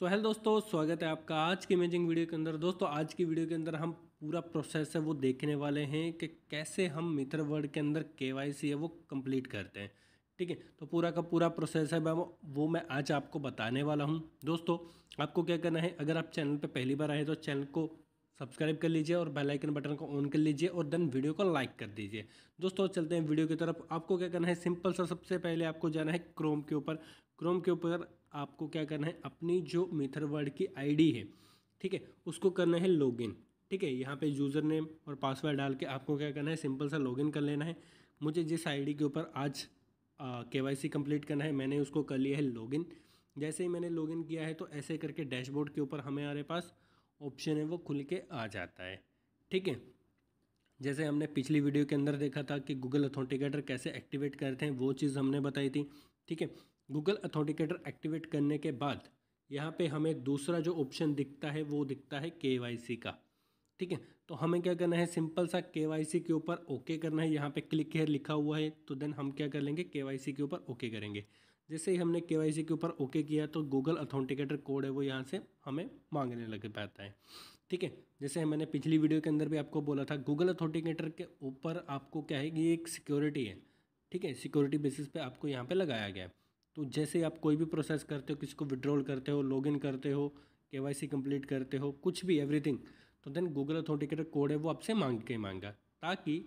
so hello दोस्तों स्वागत है आपका आज की इमेजिंग वीडियो के अंदर दोस्तों आज की वीडियो के अंदर हम पूरा प्रोसेस है वो देखने वाले हैं कि कैसे हम मित्र वर्ड के अंदर के है वो कंप्लीट करते हैं ठीक है तो पूरा का पूरा प्रोसेस है मैं वो मैं आज आपको बताने वाला हूँ दोस्तों आपको क्या करना है अगर आप चैनल पर पहली बार आए तो चैनल को सब्सक्राइब कर लीजिए और बेल आइकन बटन को ऑन कर लीजिए और देन वीडियो को लाइक कर दीजिए दोस्तों चलते हैं वीडियो की तरफ आपको क्या करना है सिंपल सा सबसे पहले आपको जाना है क्रोम के ऊपर क्रोम के ऊपर आपको क्या करना है अपनी जो मिथरवर्ड वर्ड की आईडी है ठीक है उसको करना है लॉगिन ठीक है यहाँ पे यूज़र नेम और पासवर्ड डाल के आपको क्या करना है सिंपल सा लॉगिन कर लेना है मुझे जिस आई के ऊपर आज के वाई सी कम्प्लीट करना है मैंने उसको कर लिया है लॉगिन जैसे ही मैंने लॉगिन किया है तो ऐसे करके डैशबोर्ड के ऊपर हमें हमारे पास ऑप्शन है वो खुल के आ जाता है ठीक है जैसे हमने पिछली वीडियो के अंदर देखा था कि गूगल अथोटिकेटर कैसे एक्टिवेट करते हैं वो चीज़ हमने बताई थी ठीक है गूगल अथोटिकेटर एक्टिवेट करने के बाद यहाँ पे हमें दूसरा जो ऑप्शन दिखता है वो दिखता है के का ठीक है तो हमें क्या करना है सिंपल सा के के ऊपर ओके करना है यहाँ पे क्लिक हेयर लिखा हुआ है तो देन हम क्या कर लेंगे के के ऊपर ओके करेंगे जैसे ही हमने के के ऊपर ओके किया तो गूगल अथॉन्टिकेटर कोड है वो यहाँ से हमें मांगने लग पाता है ठीक है जैसे मैंने पिछली वीडियो के अंदर भी आपको बोला था गूगल अथॉन्टिकेटर के ऊपर आपको क्या है कि एक सिक्योरिटी है ठीक है सिक्योरिटी बेसिस पे आपको यहाँ पे लगाया गया है तो जैसे आप कोई भी प्रोसेस करते हो किसी को विड्रॉल करते हो लॉगिन करते हो के कंप्लीट करते हो कुछ भी एवरीथिंग तो देन गूगल अथॉन्टिकेटर कोड है वो आपसे मांग के मांगा ताकि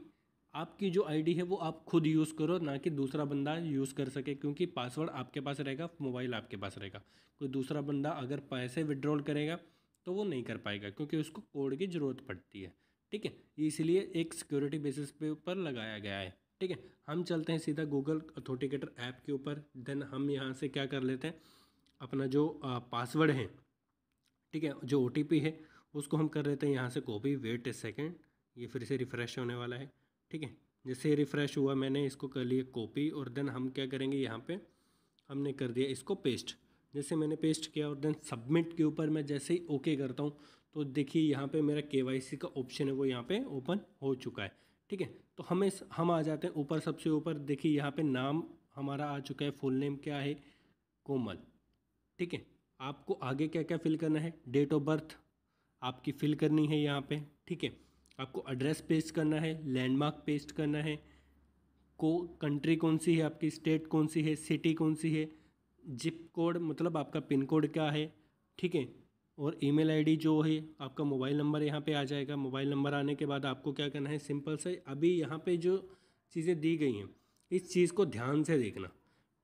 आपकी जो आईडी है वो आप खुद यूज़ करो ना कि दूसरा बंदा यूज़ कर सके क्योंकि पासवर्ड आपके पास रहेगा मोबाइल आपके पास रहेगा कोई दूसरा बंदा अगर पैसे विड्रॉल करेगा तो वो नहीं कर पाएगा क्योंकि उसको कोड की ज़रूरत पड़ती है ठीक है इसलिए एक सिक्योरिटी बेसिस पे ऊपर लगाया गया है ठीक है हम चलते हैं सीधा गूगल अथोटिकेटर ऐप के ऊपर देन हम यहाँ से क्या कर लेते हैं अपना जो पासवर्ड है ठीक है जो ओ है उसको हम कर लेते हैं यहाँ से कॉपी वेट ए सेकेंड ये फिर से रिफ़्रेश होने वाला है ठीक है जैसे रिफ़्रेश हुआ मैंने इसको कर लिया कॉपी और देन हम क्या करेंगे यहाँ पे हमने कर दिया इसको पेस्ट जैसे मैंने पेस्ट किया और देन सबमिट के ऊपर मैं जैसे ही ओके करता हूँ तो देखिए यहाँ पे मेरा के का ऑप्शन है वो यहाँ पे ओपन हो चुका है ठीक है तो हमें हम आ जाते हैं ऊपर सबसे ऊपर देखिए यहाँ पर नाम हमारा आ चुका है फुल नेम क्या है कोमल ठीक है आपको आगे क्या क्या फिल करना है डेट ऑफ बर्थ आपकी फिल करनी है यहाँ पर ठीक है आपको एड्रेस पेस्ट करना है लैंडमार्क पेस्ट करना है को कंट्री कौन सी है आपकी स्टेट कौन सी है सिटी कौन सी है जिप कोड मतलब आपका पिन कोड क्या है ठीक है और ईमेल आईडी जो है आपका मोबाइल नंबर यहाँ पे आ जाएगा मोबाइल नंबर आने के बाद आपको क्या करना है सिंपल से अभी यहाँ पे जो चीज़ें दी गई हैं इस चीज़ को ध्यान से देखना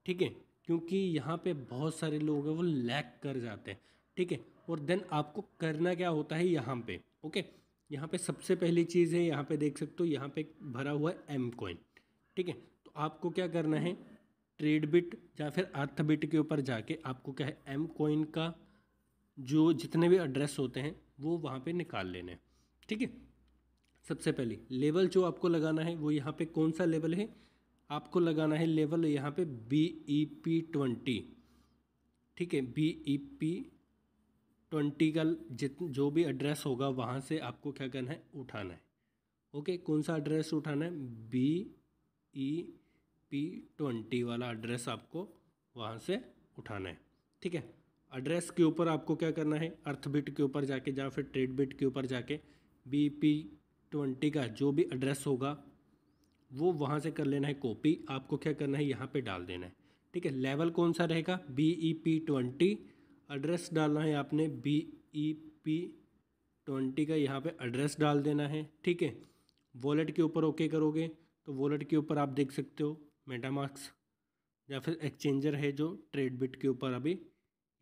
ठीक है क्योंकि यहाँ पे बहुत सारे लोग हैं वो लैक कर जाते हैं ठीक है और देन आपको करना क्या होता है यहाँ पे ओके यहाँ पे सबसे पहली चीज़ है यहाँ पे देख सकते हो यहाँ पे भरा हुआ है एम कॉइन ठीक है तो आपको क्या करना है ट्रेड बिट या फिर अर्थ बिट के ऊपर जाके आपको क्या है एम कॉइन का जो जितने भी एड्रेस होते हैं वो वहाँ पे निकाल लेने ठीक है सबसे पहले लेवल जो आपको लगाना है वो यहाँ पे कौन सा लेवल है आपको लगाना है लेवल यहाँ पे बी ई पी ट्वेंटी ठीक है बी ई पी ट्वेंटी का जित जो भी एड्रेस होगा वहाँ से आपको क्या करना है उठाना है ओके कौन सा एड्रेस उठाना है बी ई पी ट्वेंटी वाला एड्रेस आपको वहाँ से उठाना है ठीक है एड्रेस के ऊपर आपको क्या करना है अर्थ बिट के ऊपर जाके या फिर ट्रेड बिट के ऊपर जाके बी पी ट्वेंटी का जो भी एड्रेस होगा वो वहाँ से कर लेना है कॉपी आपको क्या करना है यहाँ पे डाल देना है ठीक है लेवल कौन सा रहेगा B E P twenty address डालना है आपने बी ई पी ट्वेंटी का यहाँ पे एड्रेस डाल देना है ठीक है वॉलेट के ऊपर ओके करोगे तो वॉलेट के ऊपर आप देख सकते हो मेटामार्क्स या फिर एक्सचेंजर है जो ट्रेड बिट के ऊपर अभी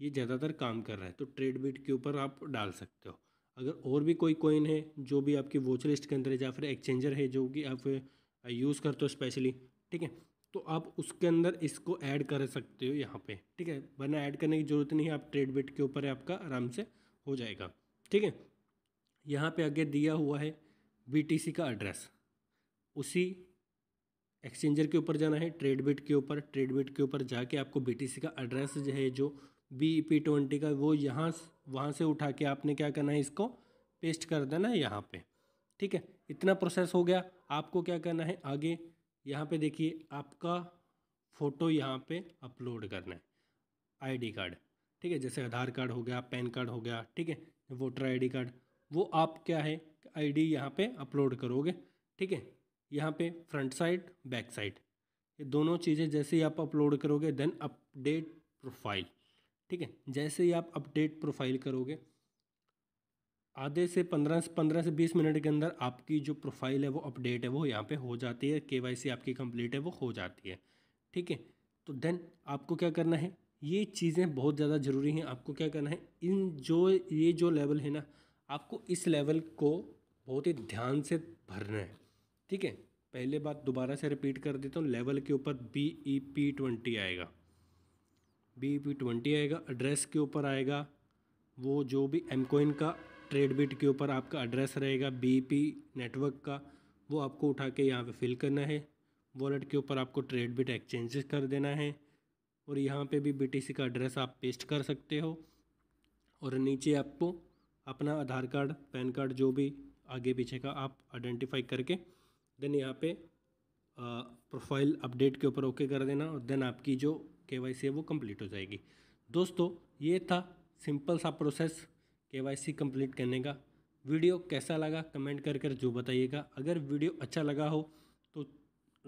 ये ज़्यादातर काम कर रहा है तो ट्रेड बिट के ऊपर आप डाल सकते हो अगर और भी कोई कॉइन है जो भी आपकी वॉच लिस्ट के अंदर है या फिर एक्सचेंजर है जो कि आप यूज़ करते हो स्पेशली ठीक है तो आप उसके अंदर इसको ऐड कर सकते हो यहाँ पे ठीक है वरना ऐड करने की ज़रूरत नहीं है आप ट्रेड बेट के ऊपर है आपका आराम से हो जाएगा ठीक है यहाँ पे आगे दिया हुआ है बीटीसी का एड्रेस उसी एक्सचेंजर के ऊपर जाना है ट्रेड बिट के ऊपर ट्रेड बिट के ऊपर जाके आपको बीटीसी का एड्रेस जो है जो बी पी ट्वेंटी का वो यहाँ वहाँ से उठा के आपने क्या करना है इसको पेस्ट कर देना है यहाँ पे ठीक है इतना प्रोसेस हो गया आपको क्या करना है आगे यहाँ पे देखिए आपका फ़ोटो यहाँ पे अपलोड करना है आईडी कार्ड ठीक है जैसे आधार कार्ड हो गया पैन कार्ड हो गया ठीक है वोटर आईडी कार्ड वो आप क्या है आईडी यहाँ पर अपलोड करोगे ठीक है यहाँ पे फ्रंट साइड बैक साइड ये दोनों चीज़ें जैसे ही आप अपलोड करोगे देन अपडेट प्रोफाइल ठीक है जैसे ही आप अपडेट प्रोफाइल करोगे आधे से पंद्रह से पंद्रह से बीस मिनट के अंदर आपकी जो प्रोफाइल है वो अपडेट है वो यहाँ पे हो जाती है के आपकी कंप्लीट है वो हो जाती है ठीक है तो देन आपको क्या करना है ये चीज़ें बहुत ज़्यादा ज़रूरी हैं आपको क्या करना है इन जो ये जो लेवल है ना आपको इस लेवल को बहुत ही ध्यान से भरना है ठीक है पहले बात दोबारा से रिपीट कर देता हूँ लेवल के ऊपर बी ई पी ट्वेंटी आएगा बी ई पी ट्वेंटी आएगा एड्रेस के ऊपर आएगा वो जो भी एमकोइन का ट्रेड बिट के ऊपर आपका एड्रेस रहेगा बीपी नेटवर्क का वो आपको उठा के यहाँ पे फिल करना है वॉलेट के ऊपर आपको ट्रेड बिट एक्सचेंजेस कर देना है और यहाँ पे भी बीटीसी का एड्रेस आप पेस्ट कर सकते हो और नीचे आपको अपना आधार कार्ड पैन कार्ड जो भी आगे पीछे का आप आइडेंटिफाई करके देन यहाँ पे प्रोफाइल अपडेट के ऊपर ओके कर देना और देन आपकी जो के है वो कंप्लीट हो जाएगी दोस्तों ये था सिंपल सा प्रोसेस केवाईसी कंप्लीट करने का वीडियो कैसा लगा कमेंट कर कर जो बताइएगा अगर वीडियो अच्छा लगा हो तो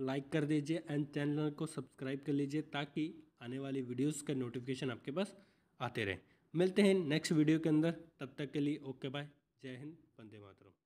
लाइक कर दीजिए एंड चैनल को सब्सक्राइब कर लीजिए ताकि आने वाली वीडियोस का नोटिफिकेशन आपके पास आते रहें मिलते हैं नेक्स्ट वीडियो के अंदर तब तक के लिए ओके बाय जय हिंद वंदे मातरम